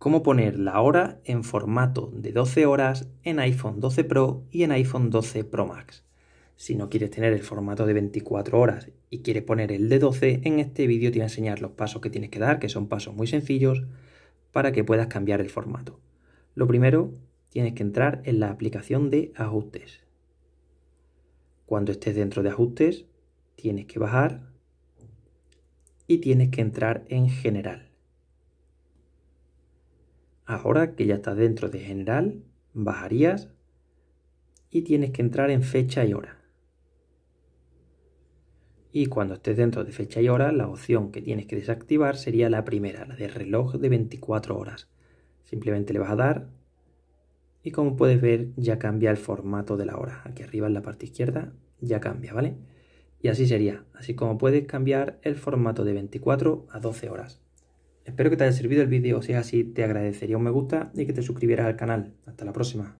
cómo poner la hora en formato de 12 horas en iPhone 12 Pro y en iPhone 12 Pro Max. Si no quieres tener el formato de 24 horas y quieres poner el de 12, en este vídeo te voy a enseñar los pasos que tienes que dar, que son pasos muy sencillos, para que puedas cambiar el formato. Lo primero, tienes que entrar en la aplicación de ajustes. Cuando estés dentro de ajustes, tienes que bajar y tienes que entrar en general Ahora que ya estás dentro de general, bajarías y tienes que entrar en fecha y hora. Y cuando estés dentro de fecha y hora, la opción que tienes que desactivar sería la primera, la de reloj de 24 horas. Simplemente le vas a dar y como puedes ver ya cambia el formato de la hora. Aquí arriba en la parte izquierda ya cambia, ¿vale? Y así sería, así como puedes cambiar el formato de 24 a 12 horas. Espero que te haya servido el vídeo, si es así te agradecería un me gusta y que te suscribieras al canal. Hasta la próxima.